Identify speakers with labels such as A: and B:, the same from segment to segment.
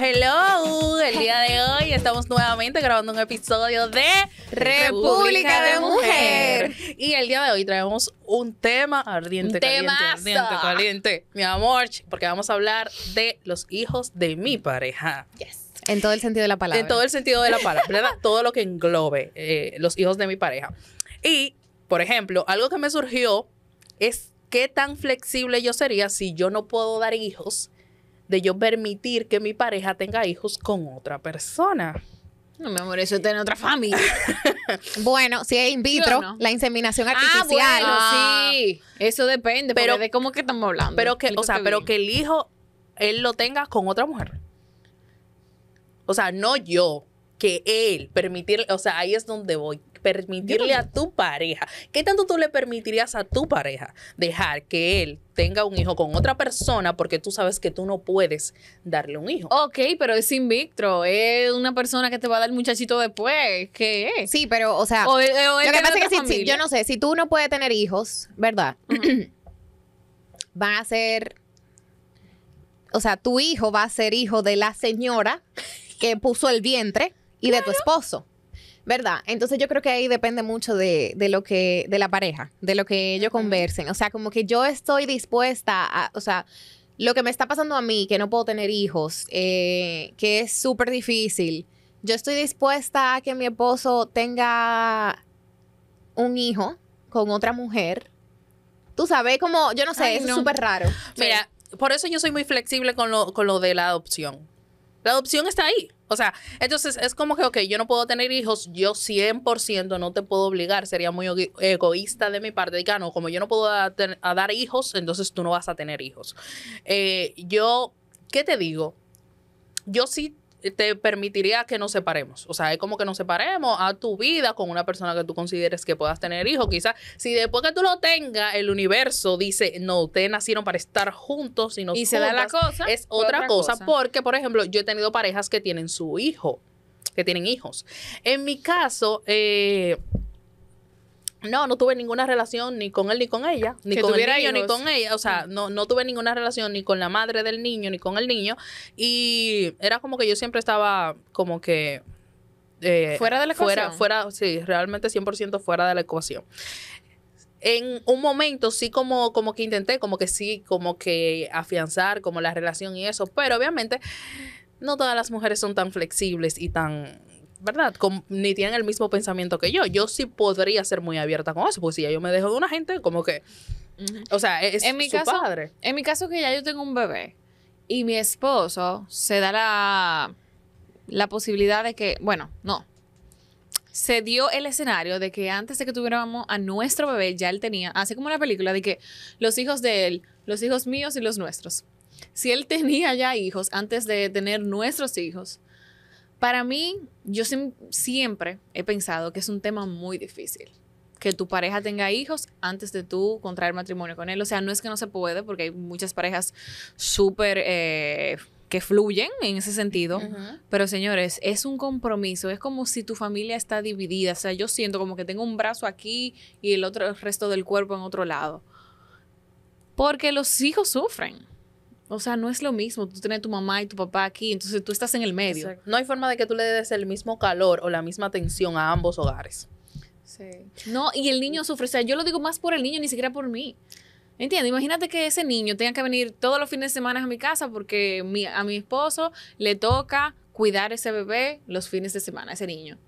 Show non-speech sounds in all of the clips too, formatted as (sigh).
A: hello. El día de hoy estamos nuevamente grabando un episodio de República, de, Mujer. Y el día de hoy traemos un tema ardiente, un caliente, ardiente, caliente, mi amor, porque vamos a hablar de los hijos de mi pareja. En todo el sentido de la palabra. En todo el sentido de la palabra, (laughs) todo lo que englobe eh, los hijos de mi pareja. Y, por ejemplo, algo que me surgió es qué tan flexible yo sería si yo no puedo dar hijos de yo permitir que mi pareja tenga hijos con otra persona. No, mi
B: amor, eso es tener otra familia. (laughs) bueno, si es in vitro,
C: la
A: inseminación
B: ah, artificial. Ah, sí. Eso depende, pero de cómo que estamos hablando. Pero que, o sea, pero que el hijo,
A: él lo tenga con otra mujer. O sea, no yo, que él permitir, o sea, ahí es donde voy permitirle a tu pareja. ¿Qué tanto tú le permitirías a tu pareja dejar que él tenga un hijo con otra persona porque tú sabes que tú
B: no puedes darle un hijo? Ok, pero es invictro. Es una persona que te va a dar muchachito después. ¿Qué es? Sí, pero, o sea, lo que pasa es que yo no sé, si tú no puedes tener
C: hijos, ¿verdad? (clears throat) va a ser. O sea, tu hijo va a ser hijo de la señora que puso el vientre y de tu esposo. ¿Verdad? Entonces yo creo que ahí depende mucho de, lo que, de la pareja, de lo que ellos conversen. O sea, como que yo estoy dispuesta a, o sea, lo que me está pasando a mí, que no puedo tener hijos, eh, que es súper difícil, yo estoy dispuesta a que mi esposo tenga un hijo con otra mujer. Tú sabes, como, yo no sé, es súper raro.
A: Mira, por eso yo soy muy flexible con lo, con lo de la adopción. La adopción está ahí. O sea, entonces es como que, ok, yo no puedo tener hijos, yo 100% no te puedo obligar, sería muy egoísta de mi parte, de ah, como yo no puedo dar hijos, entonces tú no vas a tener hijos. Eh, yo, ¿qué te digo? Yo sí te permitiría que nos separemos. O sea, es como que nos separemos a tu vida con una persona que tú consideres que puedas tener hijos. Quizás si después que tú lo tengas, el universo dice, no, ustedes nacieron para estar juntos y no Y se da la cosa. Es otra, cosa, cosa, porque, por ejemplo, yo he tenido parejas que tienen su hijo, que tienen hijos. En mi caso, eh, no, no tuve ninguna relación ni con él ni con ella, ni con el niño ni con ella, o sea, no, tuve ninguna relación ni con la madre del niño ni con el niño y era como que yo siempre estaba como que eh, fuera de la ecuación. Fuera, fuera, sí, realmente 100% fuera de la ecuación. En un momento sí como, como que intenté, como que sí, como que afianzar como la relación y eso, pero obviamente no todas las mujeres son tan flexibles y tan ¿verdad? ni tienen el mismo pensamiento que yo. Yo sí podría ser muy abierta con eso, porque si ya yo me dejo de una gente, como que.
B: O sea, e, es en mi caso, padre. En mi caso, que ya yo tengo un bebé y mi esposo se da la, la posibilidad de que, bueno, no. Se dio el escenario de que antes de que tuviéramos a nuestro bebé, ya él tenía, así como una película, de que los hijos de él, los hijos míos y los nuestros. Si él tenía ya hijos antes de tener nuestros hijos, para mí, yo siempre he pensado que es un tema muy difícil que tu pareja tenga hijos antes de tú contraer matrimonio con él. O sea, no es que no se puede, porque hay muchas parejas súper eh, que fluyen en ese sentido. Pero señores, es un compromiso. Es como si tu familia está dividida. O sea, yo siento como que tengo un brazo aquí y el otro, el resto del cuerpo en otro lado. Porque los hijos sufren. O sea, no es lo mismo tú tienes tu mamá y tu papá aquí, entonces tú estás en el medio. No hay forma de que tú le des el mismo calor
A: o la misma atención a ambos hogares.
B: Sí. No, y el niño sufre. O sea, yo lo digo más por el niño, ni siquiera por mí. ¿Entiendes? Imagínate que ese niño tenga que venir todos los fines de semana a mi casa porque a mi esposo le toca cuidar ese bebé los fines de semana, ese niño.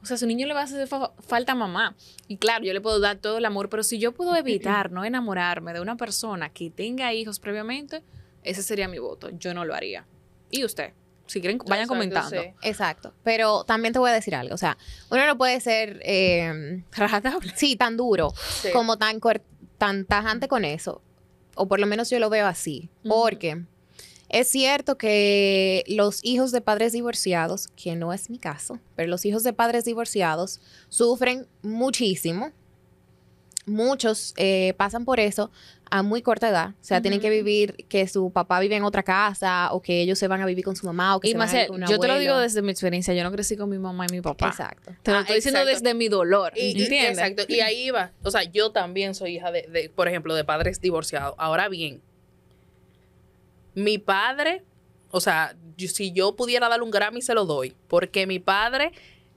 B: O sea, a su niño le va a hacer falta mamá. Y claro, yo le puedo dar todo el amor, pero si yo puedo (laughs) evitar no enamorarme de una persona que tenga hijos previamente, ese sería mi voto. Yo no lo haría. ¿Y usted? Si quieren, vayan comentando.
C: Exacto. Pero también te voy a decir algo. O sea, uno no puede ser. Em, sí, tan duro. Como tan, tan tajante con eso. O por lo menos yo lo veo así. Porque. Es cierto que los hijos de padres divorciados, que no es mi caso, pero los hijos de padres divorciados sufren muchísimo. Muchos eh, pasan por eso, a muy corta edad. O sea, tienen que vivir que su papá vive en otra casa o que ellos se van a vivir con su mamá o que se van a con Yo te lo digo desde mi experiencia. Yo no crecí con mi mamá y mi
B: papá. Exacto. Te lo ah, estoy diciendo desde
A: mi dolor. ¿Entiendes? exacto. Y ahí va. O sea, yo también soy hija de, por ejemplo, de padres divorciados. Ahora bien, mi padre, o sea, si yo pudiera dar un Grammy, se lo doy. Porque mi padre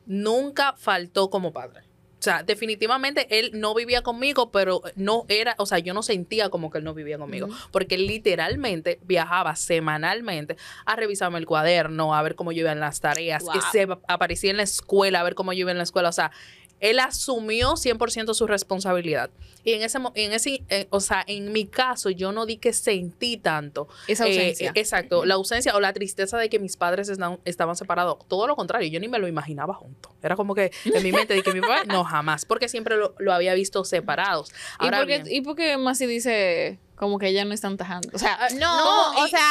A: nunca faltó como padre. O sea, definitivamente él no vivía conmigo, pero no era, o sea, yo no sentía como que él no vivía conmigo, porque literalmente viajaba semanalmente a revisarme el cuaderno, a ver cómo yo iba en las tareas, que se aparecía en la escuela, a ver cómo yo iba en la escuela, o sea, él asumió 100% su responsabilidad. Y en ese, en ese eh, o sea, en mi caso, yo no di que sentí tanto. Esa eh, ausencia. Eh, exacto, la ausencia o la tristeza de que mis padres estaban separados. Todo lo contrario, yo ni me lo imaginaba junto. Era como que en mi mente di que mi no, jamás, porque siempre lo, había visto separados. ¿Y,
B: porque, ¿Y más si dice como que ya no están tajando? O sea, ah, no, o sea,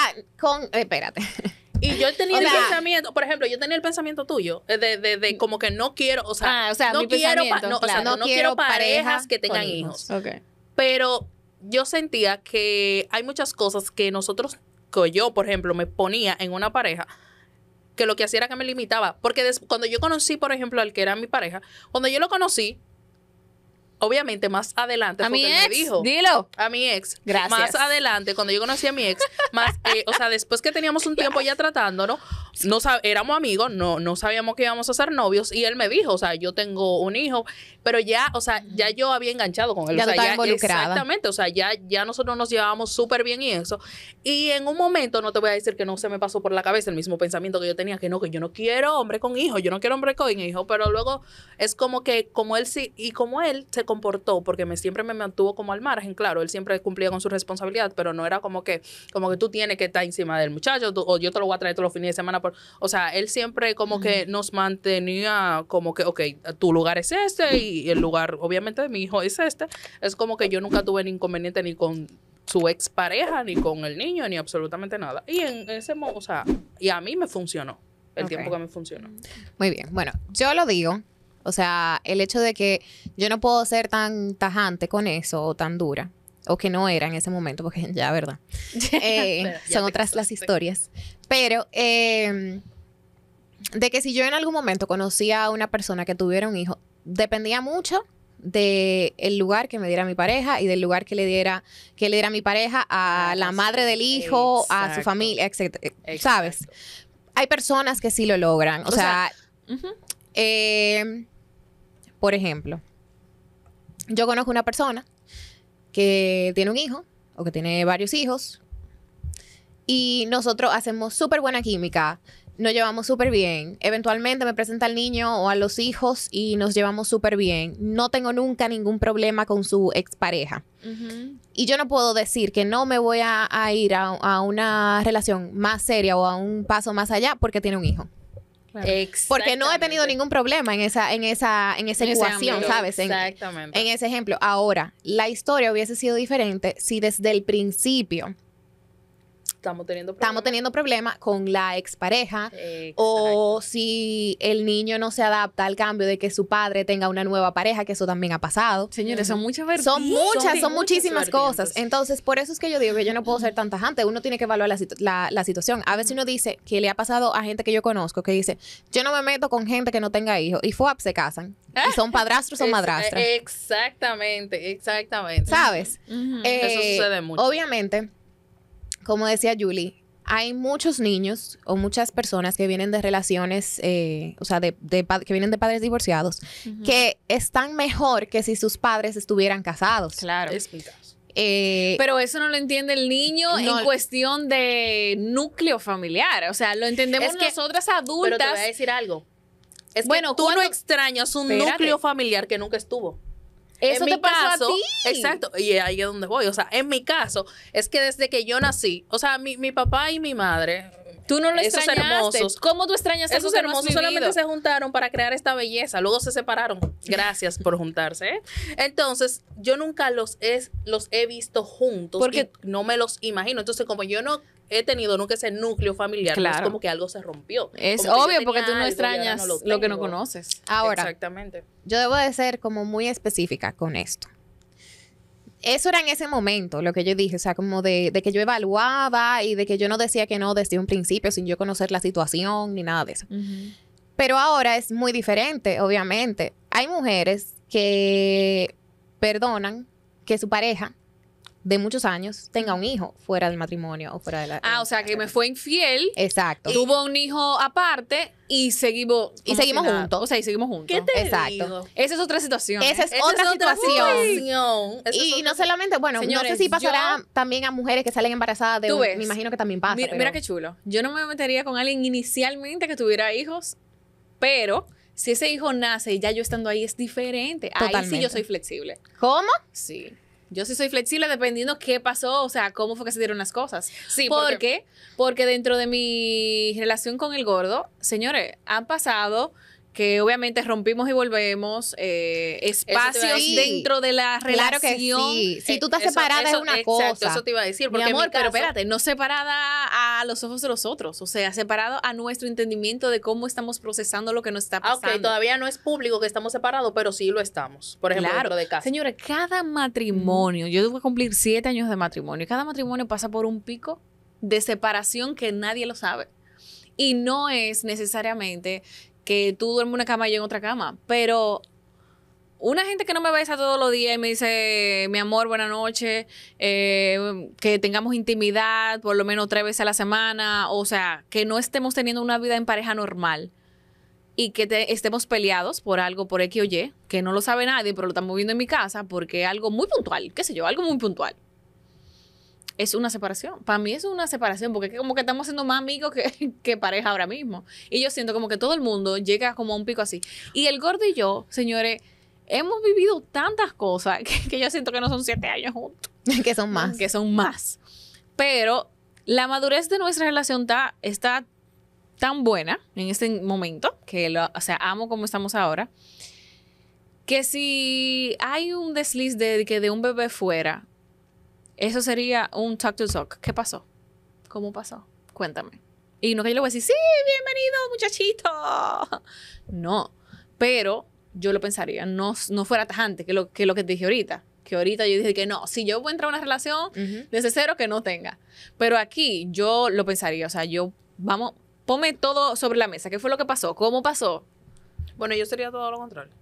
B: con, espérate.
A: Y yo tenía el pensamiento, por ejemplo, yo tenía el pensamiento tuyo, eh, de, mm. como que no quiero, o sea, no, quiero parejas que tengan hijos. Pero yo sentía que hay muchas cosas que nosotros, que yo, por ejemplo, me ponía en una pareja, que lo que hacía era que me limitaba. Porque cuando yo conocí, por ejemplo, al que era mi pareja, cuando yo lo conocí, obviamente más adelante a mi dijo, dilo a mi ex gracias más adelante cuando yo conocí a mi ex más eh, o sea después que teníamos un tiempo ya tratándonos no éramos amigos no no sabíamos que íbamos a ser novios y él me dijo o sea yo tengo un hijo pero ya, o sea, ya yo había enganchado con él. Ya o sea, estaba involucrada. Exactamente, o sea, ya, ya nosotros nos llevábamos súper bien y eso. Y en un momento, no te voy a decir que no se me pasó por la cabeza el mismo pensamiento que yo tenía, que no, que yo no quiero hombre con hijo, yo no quiero hombre con hijo, pero luego es como que, como él sí, y como él se comportó, porque me, siempre me mantuvo como al margen, claro, él siempre cumplía con su responsabilidad, pero no era como que, como que tú tienes que estar encima del muchacho, o yo te lo voy a traer todos los fines de semana, por, o sea, él siempre como que nos mantenía como que, ok, tu lugar es este y y el lugar, obviamente, de mi hijo es este, es como que yo nunca tuve ni inconveniente ni con su expareja, ni con el niño, ni absolutamente nada. Y en ese modo, o sea, y a mí me funcionó el tiempo que me funcionó.
C: Muy bien, bueno, yo lo digo. O sea, el hecho de que yo no puedo ser tan tajante con eso o tan dura, o que no era en ese momento, porque (laughs) ya, ¿verdad?
B: (laughs) Eh, son otras las
C: historias. Pero eh, de que si yo en algún momento conocía a una persona que tuviera un hijo, dependía mucho del el lugar que me diera mi pareja y del lugar que le diera que le diera mi pareja a ah, la madre del hijo, a su familia, etc. Eh, ¿Sabes? Hay personas que sí lo logran. O, sea, eh, por ejemplo, yo conozco una persona que tiene un hijo o que tiene varios hijos y nosotros hacemos súper buena química nos llevamos súper bien. Eventualmente me presenta al niño o a los hijos y nos llevamos súper bien. No tengo nunca ningún problema con su expareja. Y yo no puedo decir que no me voy a, ir a, una relación más seria o a un paso más allá porque tiene un hijo. Porque no he tenido ningún problema en esa, en esa, en esa ¿sabes? exactamente. en ese ejemplo. Ahora, la historia hubiese sido diferente si desde el principio
A: estamos teniendo problemas.
C: Estamos teniendo problemas con la expareja. O si el niño no se adapta al cambio de que su padre tenga una nueva pareja, que eso también ha pasado. Señores, son muchas vertientes. Son muchas, son, muchísimas cosas. Entonces, por eso es que yo digo que yo no puedo ser tan tajante. Uno tiene que evaluar la, situación. A veces uno dice que le ha pasado a gente que yo conozco que dice, yo no me meto con gente que no tenga hijos. Y FOAP se casan. Y son padrastros son (laughs) madrastras.
A: Exactamente, exactamente. ¿Sabes? Eh, eso sucede mucho.
C: Obviamente como decía Julie, hay muchos niños o muchas personas que vienen de relaciones, eh, o sea, de, que vienen de padres divorciados, que están mejor que si sus padres estuvieran casados. Claro.
B: Eh, Pero eso no lo entiende el niño en cuestión de núcleo familiar. O sea, lo entendemos que, nosotras adultas. Pero te voy a decir algo. Es bueno,
A: que tú no extrañas un núcleo familiar que nunca estuvo. Eso mi pasó caso, Exacto, y ahí es donde voy. O sea, en mi caso, es que desde que yo nací, o sea, mi, papá y mi madre, Tú no lo esos hermosos. ¿Cómo tú extrañas esos hermosos? solamente se juntaron para crear esta belleza, luego se separaron. Gracias por juntarse. ¿eh? Entonces, yo nunca los he, los he visto juntos porque no me los imagino. Entonces, como yo no he tenido nunca ese núcleo familiar. es como que algo se rompió. Es obvio porque tú no extrañas lo, que no conoces. Ahora, Exactamente.
C: yo debo de ser como muy específica con esto. Eso era en ese momento lo que yo dije, o sea, como de, que yo evaluaba y de que yo no decía que no desde un principio sin yo conocer la situación ni nada de eso. Pero ahora es muy diferente, obviamente. Hay mujeres que perdonan que su pareja de muchos años tenga un hijo fuera del matrimonio o fuera de la...
B: Ah, o sea, que me fue infiel. Exacto. Tuvo un hijo aparte y seguimos... Y seguimos juntos. O sea, y seguimos juntos. ¿Qué te Exacto. Esa es otra situación. Esa es, ¿eh? otra, es otra situación. y, no solamente, bueno, no sé si pasará
C: también a mujeres que salen embarazadas de... ¿Tú Me imagino que también pasa. Mira, qué
B: chulo. Yo no me metería con alguien inicialmente que tuviera hijos, pero si ese hijo nace y ya yo estando ahí es diferente. Totalmente. Ahí sí yo soy flexible. ¿Cómo? Sí. Yo sí soy flexible dependiendo qué pasó, o sea, cómo fue que se dieron las cosas. Sí, ¿Por porque, porque dentro de mi relación con el gordo, señores, han pasado que obviamente rompimos y volvemos, eh, espacios dentro de la relación. sí. Si tú estás separada es una cosa. Eso te iba a decir, porque pero espérate, no separada a los ojos de los otros, o sea, separado a nuestro entendimiento de cómo estamos procesando lo que nos está ah, pasando. Ok, todavía no es público que estamos separados, pero sí lo estamos, por ejemplo, claro. dentro de casa. Señora, cada matrimonio, yo que cumplir siete años de matrimonio, cada matrimonio pasa por un pico de separación que nadie lo sabe. Y no es necesariamente que tú duermes en una cama y yo en otra cama. Pero una gente que no me besa todos los días y me dice, mi amor, buenas noches, eh, que tengamos intimidad por lo menos tres veces a la semana, o sea, que no estemos teniendo una vida en pareja normal y que te, estemos peleados por algo, por X o Y, que no lo sabe nadie, pero lo estamos viendo en mi casa porque es algo muy puntual, qué sé yo, algo muy puntual es una separación. Para mí es una separación, porque como que estamos siendo más amigos (laughs) que, pareja ahora mismo. Y yo siento como que todo el mundo llega como a un pico así. Y el gordo y yo, señores, hemos vivido tantas cosas (laughs) que, yo siento que no son siete años juntos. (laughs) que son más. Que son más. Pero la madurez de nuestra relación está, está tan buena en este momento, que lo, o sea, amo como estamos ahora, que si hay un desliz de que de un bebé fuera, eso sería un talk to talk. ¿Qué pasó? ¿Cómo pasó? Cuéntame. Y no que yo le voy a decir, sí, bienvenido, muchachito. (laughs) No, pero yo lo pensaría, no, no fuera tajante que lo, que lo que te dije ahorita. Que ahorita yo dije que no, si yo voy a entrar a una relación, de cero que no tenga. Pero aquí yo lo pensaría, o sea, yo, vamos, ponme todo sobre la mesa. ¿Qué fue lo que pasó? ¿Cómo pasó? Bueno,
A: yo sería todo lo contrario.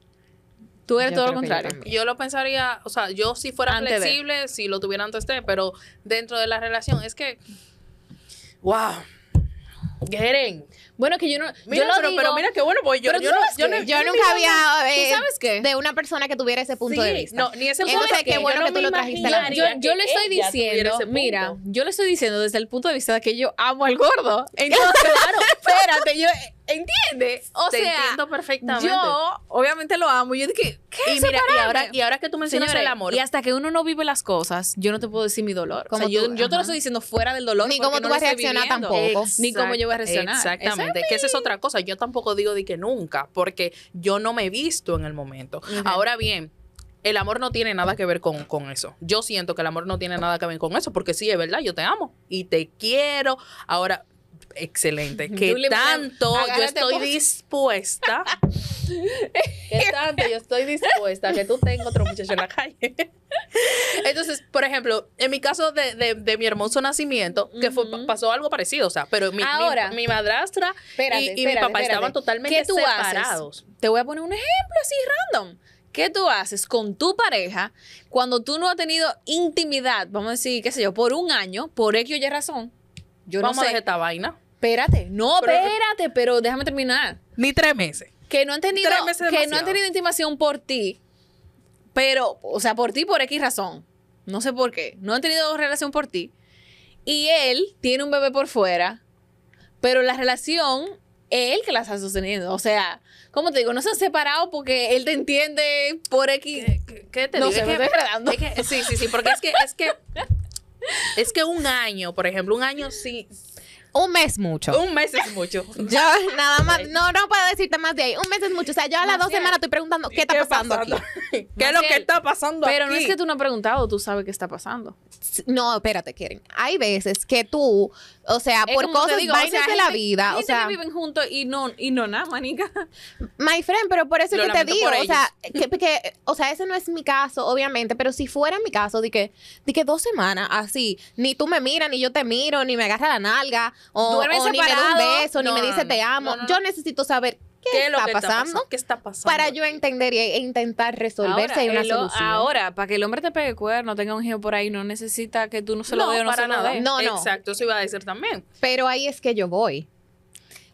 A: Tú eres todo lo contrario. Yo, lo pensaría,
B: o sea, yo si fuera flexible,
A: si lo tuviera antes de, pero dentro de la relación, es que, wow, Geren. Bueno, que yo no. yo lo pero, pero, mira qué bueno, pues yo, yo, nunca había. Eh, sabes
B: qué? De una persona que tuviera ese punto de vista. No, ni ese punto Entonces, qué bueno que tú lo trajiste a Yo, le estoy diciendo, mira, yo le estoy diciendo desde el punto de vista de que yo amo al gordo. Entonces, (laughs) claro, espérate, yo ¿Entiendes? O sea, entiendo yo obviamente lo amo. Yo dije, ¿qué es mira, y, ahora, y ahora que tú mencionas el amor. Y hasta que uno no vive las cosas, yo no te puedo decir mi dolor. O yo, te lo estoy diciendo fuera del dolor. Ni cómo tú vas a reaccionar tampoco. ni cómo yo voy a reaccionar. Exactamente. que esa es
A: otra cosa. Yo tampoco digo de que nunca, porque yo no me he visto en el momento. Ahora bien, el amor no tiene nada que ver con, con, eso. Yo siento que el amor no tiene nada que ver con eso, porque sí, es verdad, yo te amo y te quiero. Ahora, excelente. Que tanto yo estoy dispuesta. (laughs) que tanto yo estoy dispuesta que tú tengas otro muchacho en la calle. (laughs) Entonces, por ejemplo, en mi caso de, mi hermoso nacimiento, que fue, pasó algo parecido, o sea, pero mi, Ahora, mi,
B: madrastra
A: y, mi papá estaban totalmente separados.
B: Te voy a poner un ejemplo así random. ¿Qué tú haces con tu pareja cuando tú no has tenido intimidad, vamos a decir, qué sé yo, por un año, por X o Y razón?
A: Yo vamos no sé. a dejar esta
B: vaina. Espérate, no, espérate, pero déjame terminar. Ni tres meses. Que no han tenido, que no han tenido intimación por ti, pero, o sea, por ti por X razón. No sé por qué. No han tenido relación por ti. Y él tiene un bebé por fuera, pero la relación él que las ha sostenido. O sea, cómo te digo, no se han separado porque él te entiende por X. ¿Qué, te no digo? es, sí, sí,
A: sí, porque es que, es que, es que un año, por ejemplo, un año sí
C: un mes mucho. Un mes es mucho. (laughs) Yo nada más, no, no puedo decirte más de ahí. Un mes es mucho. O sea, yo
B: a las dos semanas estoy preguntando qué está pasando, (laughs) ¿Qué es lo que está pasando Pero no es que tú no has preguntado, tú sabes qué está pasando.
C: No, espérate, Keren. Hay veces que tú, o sea, por cosas vainas de la vida. o sea, que viven
B: juntos y no, y no nada, manica. My friend,
C: pero por eso es que te digo, o sea, que, o sea, ese no es mi caso, obviamente, pero si fuera mi caso, de que, de que dos semanas así, ni tú me miras, ni yo te miro, ni me agarra la nalga. O, ni un beso, no, ni me dice te amo. Yo necesito saber ¿Qué, está, pasando? Para yo entender e intentar resolverse hay una solución. Ahora,
B: para que el hombre te pegue cuerno, tenga un hijo por ahí, no necesita que tú no se lo no, para nada. No, no. Exacto, eso iba a decir también.
C: Pero ahí es que yo voy.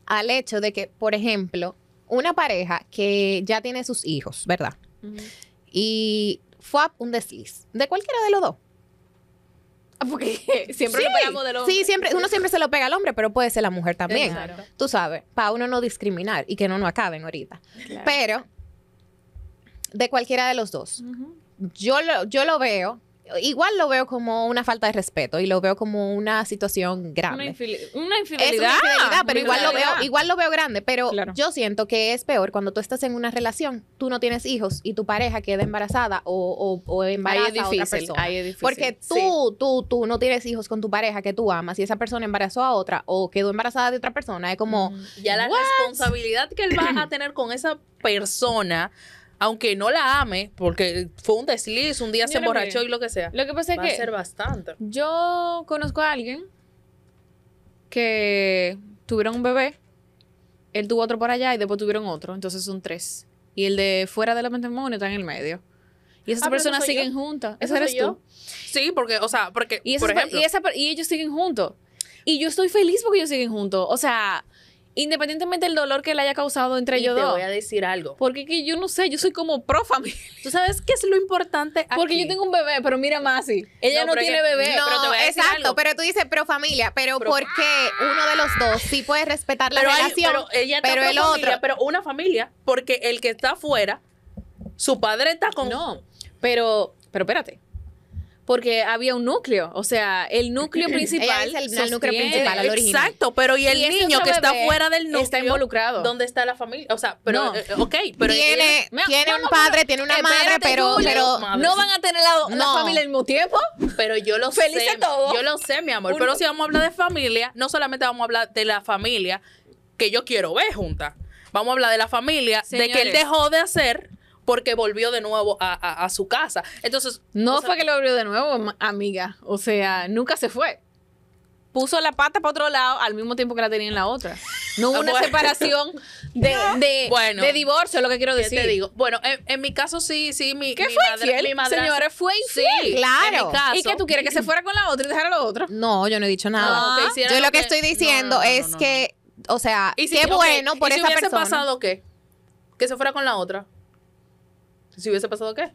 C: Al hecho de que, por ejemplo, una pareja que ya tiene sus hijos, ¿verdad? Y fue un desliz de cualquiera de los dos.
B: (laughs) Porque siempre lo pegamos del hombre. Sí, siempre, uno siempre se
C: lo pega al hombre, pero puede ser la mujer también. Tú sabes, para uno no discriminar y que no nos acaben ahorita. Pero, de cualquiera de los dos. yo, yo lo veo igual lo veo como una falta de respeto y lo veo como una situación grande. Una,
B: infidelidad. Es una infidelidad, pero igual, Lo veo,
C: igual lo veo grande. Pero yo siento que es peor cuando tú estás en una relación, tú no tienes hijos y tu pareja queda embarazada o, o, o otra persona. Porque tú, tú, tú no tienes hijos con tu pareja que tú amas y esa persona embarazó a otra o quedó embarazada de otra persona. Es como.
A: Ya la responsabilidad que él va a tener con esa persona aunque no la ame, porque fue un desliz, un día se emborrachó y lo que sea. Lo que pasa es que. Va ser
B: bastante. Yo conozco a alguien que tuvieron un bebé, él tuvo otro por allá y después tuvieron otro, entonces son tres. Y el de fuera de la matrimonio está en el medio. Y esas ah, personas siguen juntas. ¿Eso, eres tú?
A: Sí, porque, o sea, porque, y
B: ellos siguen juntos. Y yo estoy feliz porque ellos siguen juntos. O sea, Independientemente del dolor que le haya causado entre y ellos te voy a decir algo. Porque que yo no sé, yo soy como pro familia. ¿Tú sabes qué es lo importante Porque yo tengo un bebé, pero mira Masi, ella no, tiene bebé. pero te exacto, pero tú dices pro familia, pero porque
C: uno
A: de los dos sí puede respetar la relación, pero, ella pero el Pero una familia, porque el que está afuera, su padre está con... No,
B: pero, pero espérate porque había un núcleo, o sea, el (clears throat) núcleo principal. es el, núcleo principal, el original. Exacto, pero y el niño que está fuera
A: del núcleo. Está involucrado. ¿Dónde está la familia? O sea, pero, eh, ok, pero. Eh, tiene, eh, un padre, tiene una madre, pero. no van a tener la, la, familia al mismo tiempo. Pero yo lo Feliz sé. Yo lo sé, mi amor. Pero si vamos a hablar de familia, no solamente vamos a hablar de la familia que yo quiero ver junta. Vamos a hablar de la familia, de que él dejó
B: de hacer porque volvió de nuevo a, su casa. Entonces. No fue que lo volvió de nuevo, amiga. O sea, nunca se fue. Puso la pata para otro lado al mismo tiempo que la tenía en la otra. No hubo una (laughs) separación de, de, bueno, de divorcio, lo que quiero decir. Bueno, en, mi caso sí, sí, mi, ¿Qué mi fue madre, infiel? Señora, fue infiel. Sí,
A: claro. Caso, ¿Y que tú quieres que se fuera
C: con la otra y dejara a la otra? No, yo no he dicho nada. Ah, yo lo, que, estoy diciendo es que, o sea, ¿Y si, qué bueno por ¿y si esa persona. pasado
A: qué? Que se fuera con la otra si hubiese pasado qué.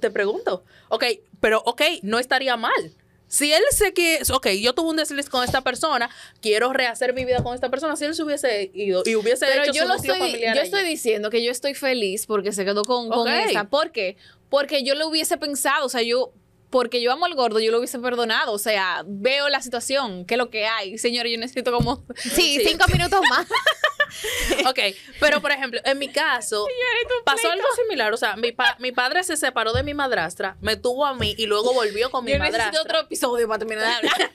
A: Te pregunto. Ok, pero ok, no estaría mal. Si él se que, ok, yo tuve un desliz con esta persona, quiero rehacer mi vida con esta persona, si él se hubiese ido y hubiese Pero yo lo estoy, familiar yo estoy
B: diciendo que yo estoy feliz porque se quedó con, okay. con ¿Por qué? Porque yo lo hubiese pensado, o sea, yo, porque yo amo al gordo, yo lo hubiese perdonado, o sea, veo la situación, que es lo que hay. Señor, yo necesito como... Sí, (laughs) sí. cinco minutos más. (laughs) (laughs) ok, pero por
A: ejemplo, en mi caso, (laughs) pasó algo similar. O sea, mi, padre se separó de mi madrastra, me tuvo a mí y luego volvió con mi Yo madrastra. otro episodio de hablar. (laughs)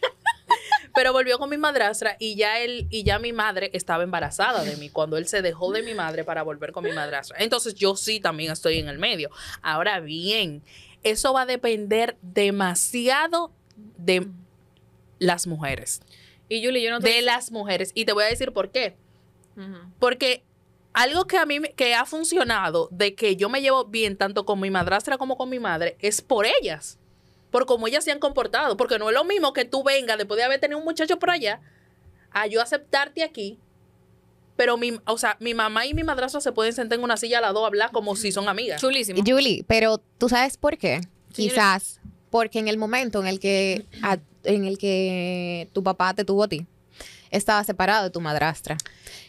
A: pero volvió con mi madrastra y ya él y ya mi madre estaba embarazada de mí cuando él se dejó de mi madre para volver con mi madrastra. Entonces yo sí también estoy en el medio. Ahora bien, eso va a depender demasiado de las mujeres. Y Julie, yo no De las mujeres. Y te voy a decir por qué. Porque algo que a mí que ha funcionado de que yo me llevo bien tanto con mi madrastra como con mi madre es por ellas, por cómo ellas se han comportado, porque no es lo mismo que tú vengas después de haber tenido un muchacho por allá a yo aceptarte aquí. Pero mi, o sea, mi mamá y mi madrastra se pueden sentar en una silla a la dos a hablar como si son amigas. Chulísimo. Julie,
C: pero tú sabes por qué?
A: Quizás
C: porque en el momento en el que en el que tu papá te tuvo a ti, estaba separado de tu madrastra.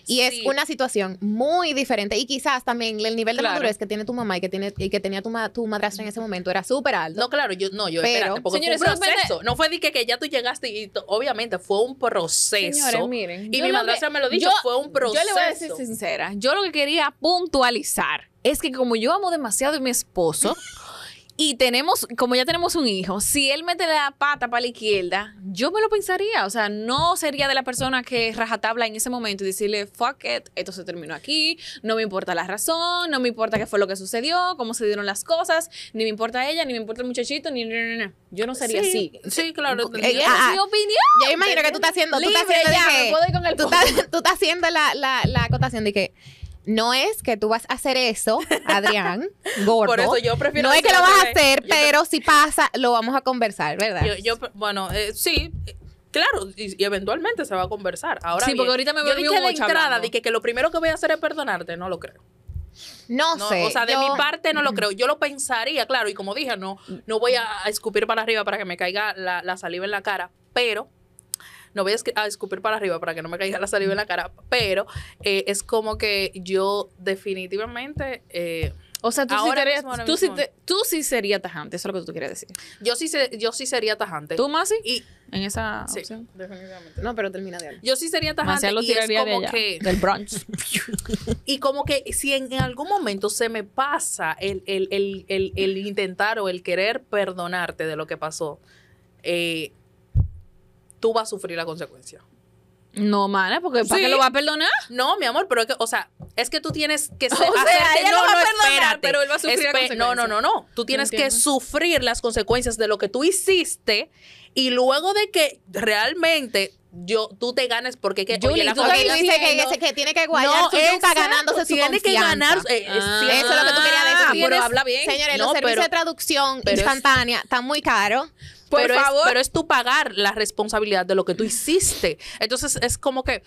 C: Y es una situación muy diferente. Y quizás también el nivel de madurez que tiene tu mamá y que, tiene, y que tenía tu, tu madrastra en ese momento era súper
B: alto. No, claro, yo no, yo pero, espérate, porque fue un proceso.
A: No fue de que, ya tú llegaste y obviamente fue un
B: proceso. miren. Y mi madrastra me lo dijo, fue un proceso. Yo le voy a decir sincera. Yo lo que quería puntualizar es que como yo amo demasiado a mi esposo. (laughs) Y tenemos, como ya tenemos un hijo, si él mete la pata para la izquierda, yo me lo pensaría. O sea, no sería de la persona que rajatabla en ese momento y decirle, fuck it, esto se terminó aquí, no me importa la razón, no me importa qué fue lo que sucedió, cómo se dieron las cosas, ni me importa ella, ni me importa el muchachito, ni. Yo no sería así. Sí, claro. es mi ah, opinión. Yo imagino que tú estás haciendo. tú estás haciendo, ya,
C: tú, estás, haciendo la, la, la acotación de que no es que tú vas a hacer eso, Adrián, gordo. (laughs) Por eso yo prefiero. No es que lo vas a hacer, pero si pasa, lo vamos a conversar, ¿verdad?
A: Yo, bueno, eh, sí. Eh, claro, y, eventualmente se va a conversar. Ahora sí, porque ahorita me veo yo dije la entrada, que, lo primero que voy a hacer es perdonarte, no lo creo. No, sé. O sea, de mi parte no lo (clears throat) creo. Yo lo pensaría, claro, y como dije, no, no voy a escupir para arriba para que me caiga la saliva en la cara, pero no voy a, escupir para arriba para que no me caiga la saliva en la cara, pero eh, es como que yo definitivamente...
B: Eh, o sea, tú, sí, tú, serías tajante, eso es lo que tú quieres decir.
A: Yo sí, se, yo sí sería tajante. ¿Tú, Masi? Y,
B: en esa sí,
A: definitivamente.
B: No, pero termina de hablar. Yo sí sería tajante lo y es como que... Del brunch.
A: (laughs) y como que si en, algún momento se me pasa el, intentar o el querer perdonarte de lo que pasó, eh, tú vas a sufrir la consecuencia. No, mana, porque ¿para qué lo va a perdonar? No, mi amor, pero es que, o sea, es que tú tienes que ser, (laughs) o sea, ella no, lo va a perdonar, pero él va a sufrir la consecuencia. No, no, no, no. Tú tienes que sufrir las consecuencias de lo que tú hiciste y luego de que realmente yo, tú te ganes porque que la tú que, tiene que guayar no, nunca ganándose su
C: que ganar eh, ah. eso es lo que tú querías decir ah, pero habla bien señores los servicios de
A: traducción instantánea están muy caros
B: pero Es, pero
A: tú pagar la responsabilidad de lo que tú hiciste. Entonces es como que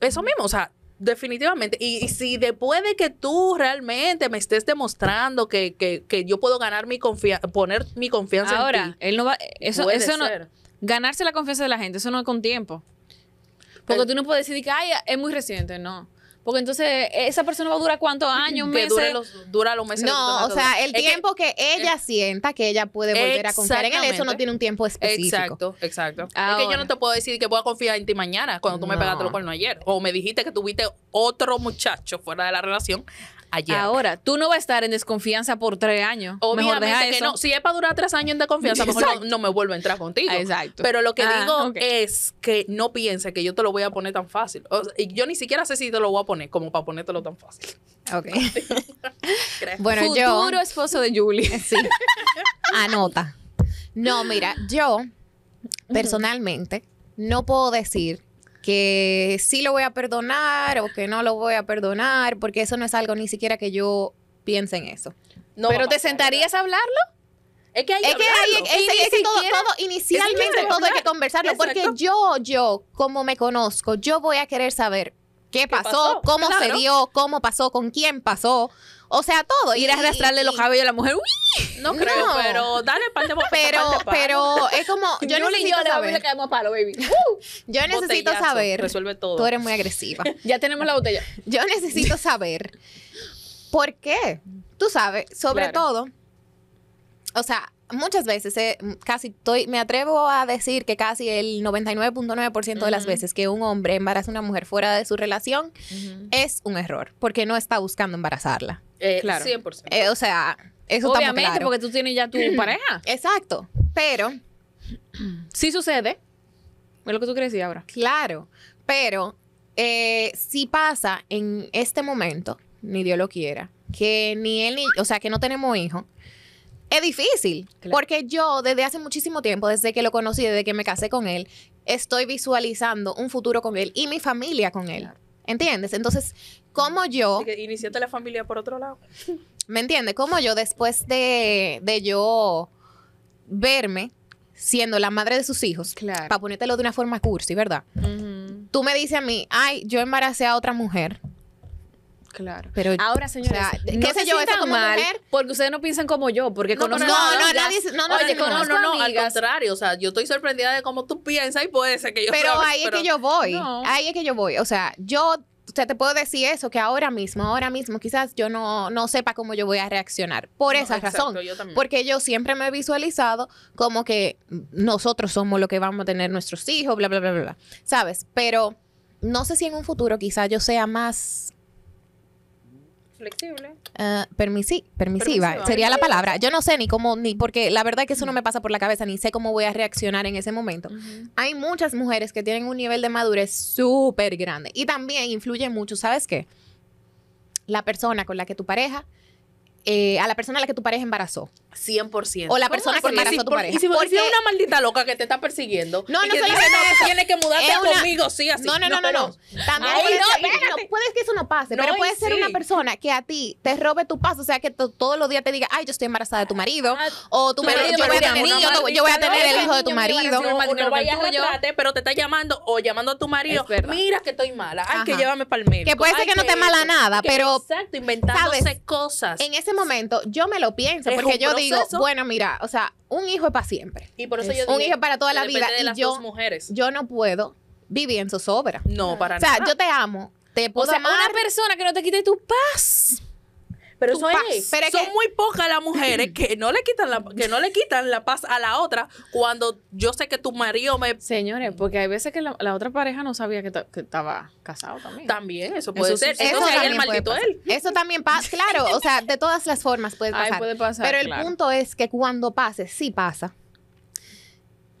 A: eso mismo, o sea, definitivamente. Y, si después de que tú realmente me estés demostrando que, que, que yo puedo ganar mi confianza, poner
B: mi confianza Ahora, en ti. él no va, eso, eso ganarse la confianza de la gente, eso no es con tiempo. Porque tú no puedes decir que Ay, es muy reciente, no. Porque entonces, e-, ¿esa persona va a durar cuántos (laughs) años? meses? dura los meses. No, o sea, el tiempo que, ella sienta que
C: ella puede volver a confiar en él, eso no tiene un tiempo específico. Exacto,
A: exacto. es ah, que yo no te puedo decir que voy a confiar en ti mañana cuando tú me pegaste los cuernos ayer. O me dijiste que tuviste otro muchacho fuera de la
B: relación Ahora, tú no vas a estar en desconfianza por tres años. Obviamente mejor deja que eso. no. Si
A: es para durar tres años en
B: desconfianza, mejor
A: no, me vuelvo a entrar contigo. Exacto. Pero lo que ah, digo
B: es que
A: no pienses que yo te lo voy a poner tan fácil. Y yo ni siquiera sé si te lo voy a poner como para ponértelo tan fácil.
B: Ok. (laughs) bueno, Futuro yo. Futuro esposo de Julie.
C: (laughs) Anota. No, mira, yo personalmente no puedo decir que sí lo voy a perdonar o que no lo voy a perdonar, porque eso no es algo ni siquiera que yo piense en eso. Pero ¿te sentarías a hablarlo? Es que hay que, es, todo, inicialmente todo hay que conversarlo, porque yo, yo, como me conozco, yo voy a querer saber qué pasó, cómo se dio, cómo pasó, con quién pasó. O sea, todo. Ir a arrastrarle los cabellos a la mujer.
B: No creo, pero dale parte Pero, pero es como. (laughs) Yo, no necesito le, yo saber. palo, baby. (laughs)
C: yo necesito saber. Resuelve todo. Tú eres muy agresiva. (laughs) ya tenemos la botella. Yo necesito saber. ¿Por qué? Tú sabes, sobre todo. O sea, muchas veces, eh, casi estoy, me atrevo a decir que casi el 99.9% de las veces que un hombre embaraza a una mujer fuera de su relación es un error, porque no está buscando embarazarla. Eh, claro. 100%. Eh, o sea, eso Obviamente, porque
B: tú tienes ya tu (clears throat) pareja. Exacto. Pero. si (clears throat) sucede. Es lo que tú quieres
C: decir ahora. Claro. Pero eh, si pasa en este momento, ni Dios lo quiera, que ni él ni. O sea, que no tenemos hijos. Es difícil, porque yo desde hace muchísimo tiempo, desde que lo conocí, desde que me casé con él, estoy visualizando un futuro con él y mi familia con él. ¿Entiendes? Entonces, como yo.
A: Iniciaste la familia por otro lado.
C: ¿Me entiendes? Como yo, después de, yo verme siendo la madre de sus hijos, para ponértelo de una forma cursi, ¿verdad? Tú me dices a mí, ay, yo embaracé a otra mujer.
B: Claro. Pero
A: ahora, señora, ¿qué sé yo eso como mujer?
B: Porque ustedes no piensan como yo, porque no, conozco no, no, no, no, Oye, no, no, no, al
A: contrario, o sea, yo estoy sorprendida de cómo tú piensas y puede ser que yo Pero ahí es que yo
C: voy. Ahí es que yo voy, o sea, yo sea, te puedo decir eso, que ahora mismo, ahora mismo quizás yo no, no sepa cómo yo voy a reaccionar. Por esa razón. porque yo siempre me he visualizado como que nosotros somos lo que vamos a tener nuestros hijos, bla, bla, bla, bla. ¿Sabes? Pero no sé si en un futuro quizás yo sea más flexible. Ah, permisiva, sería la palabra. Yo no sé ni cómo, ni porque la verdad es que eso no me pasa por la cabeza, ni sé cómo voy a reaccionar en ese momento. Hay muchas mujeres que tienen un nivel de madurez súper grande y también influye mucho, ¿sabes qué? La persona con la que tu pareja, eh, a la persona a la que tu pareja embarazó.
A: 100%. O la persona que embarazó si, tu pareja. Y si, porque... es una maldita loca que te está persiguiendo. No, no, y que dice, no, tienes que mudarte conmigo, sí, así. No, no, no, no. no, no. También puede, no,
C: ser, puede que eso no pase, pero puede ser una persona que a ti te robe tu paso, o sea, que todos los días te diga, "Ay, yo estoy embarazada de tu marido" ah, o tu marido yo, voy a tener yo voy a tener el hijo de tu marido. No vayas a
A: pero te está llamando o llamando a tu marido, "Mira que estoy mala, ay, que llévame para el médico." Que puede ser que no te mala nada, pero Exacto, inventándose cosas. En ese momento yo me lo pienso porque yo digo digo, bueno, mira, o
C: sea, un hijo es para siempre. Y por eso yo digo, Un hijo es para toda la vida. y yo, mujeres. yo no puedo vivir en zozobra. No, para nada. O sea, yo te amo. Te puedo o una
B: persona que no te quite tu
A: paz. Pero eso es. son muy pocas las mujeres que no le quitan la, que no le quitan la paz a la otra cuando yo sé que tu marido me. Señores, porque hay veces que la,
B: otra pareja no sabía que, estaba casado también. También, eso puede ser. Eso Entonces el maldito
A: él.
C: Eso también pasa, (laughs) claro. O sea, de todas las formas puede pasar. pero el punto es que cuando pase, sí pasa.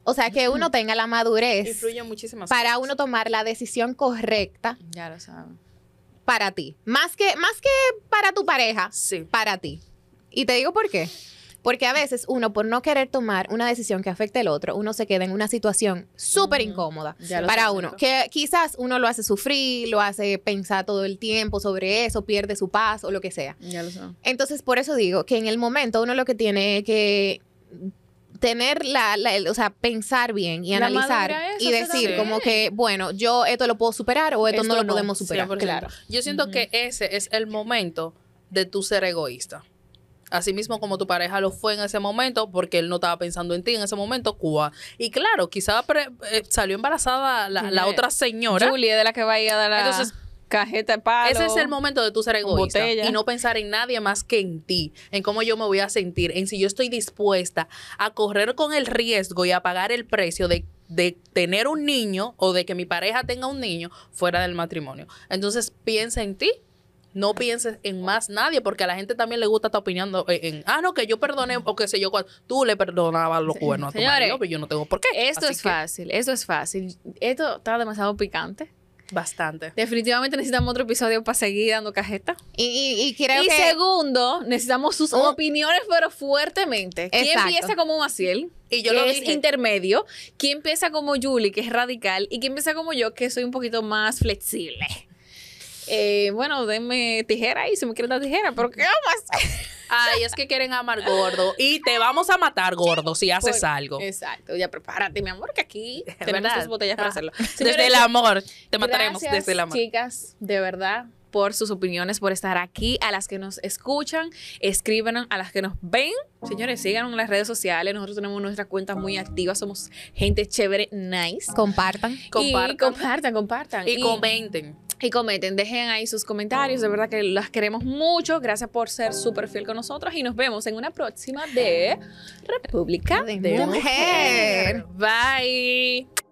C: O sea, que uno (clears throat) tenga la madurez
B: muchísimo para uno
C: tomar la decisión correcta.
B: Ya lo saben
C: para ti. Más que, más que para tu pareja, sí. para ti. Y te digo por qué. Porque a veces uno, por no querer tomar una decisión que afecte al otro, uno se queda en una situación súper incómoda para uno. Que quizás uno lo hace sufrir, lo hace pensar todo el tiempo sobre eso, pierde su paz o lo que sea. Ya lo Entonces, por eso digo que en el momento uno lo que tiene que tener la, la o sea, pensar bien y analizar y decir como que,
A: bueno, yo esto lo puedo superar o esto, no lo podemos superar. Claro. Yo siento que ese es el momento de tu ser egoísta. Así mismo como tu pareja lo fue en ese momento, porque él no estaba pensando en ti en ese momento, Cuba. Y claro, quizá eh, salió embarazada la, otra señora. Julia, de
B: la que va a ir a dar la
A: cajeta de Ese es el momento de tú ser egoísta y no pensar en nadie más que en ti, en cómo yo me voy a sentir, en si yo estoy dispuesta a correr con el riesgo y a pagar el precio de de tener un niño o de que mi pareja tenga un niño fuera del matrimonio. Entonces piensa en ti, no pienses en más nadie, porque a la gente también le gusta estar opinando en, ah, no, que yo perdone, o qué sé yo, tú le perdonabas
B: los cuernos a tu marido, pero yo no tengo por qué. Esto es fácil, esto es fácil. Esto está demasiado picante. Bastante. Definitivamente necesitamos otro episodio para seguir dando cajeta. Y, segundo, necesitamos sus opiniones, pero fuertemente. Exacto. ¿Quién empieza como Maciel? Y yo lo es intermedio. ¿Quién empieza como Julie, que es radical? ¿Y quién empieza como yo, que soy un poquito más flexible? Eh, bueno, denme tijera y si me quieren dar tijera, pero ¿qué Ay, es que quieren amar gordo y te vamos a matar gordo si haces algo. Exacto, ya prepárate, mi amor, que aquí tenemos tus botellas para hacerlo. Ah, desde el amor, te mataremos desde el amor. Chicas, de verdad por sus opiniones, por estar aquí, a las que nos escuchan, escriban a las que nos ven. Señores, síganos en las redes sociales. Nosotros tenemos nuestras cuentas muy activas. Somos gente chévere, nice. Compartan. compartan, compartan. y comenten y comenten. Dejen ahí sus comentarios. De verdad que las queremos mucho. Gracias por ser súper fiel con nosotros y nos vemos en una próxima de República de, mujer. Bye.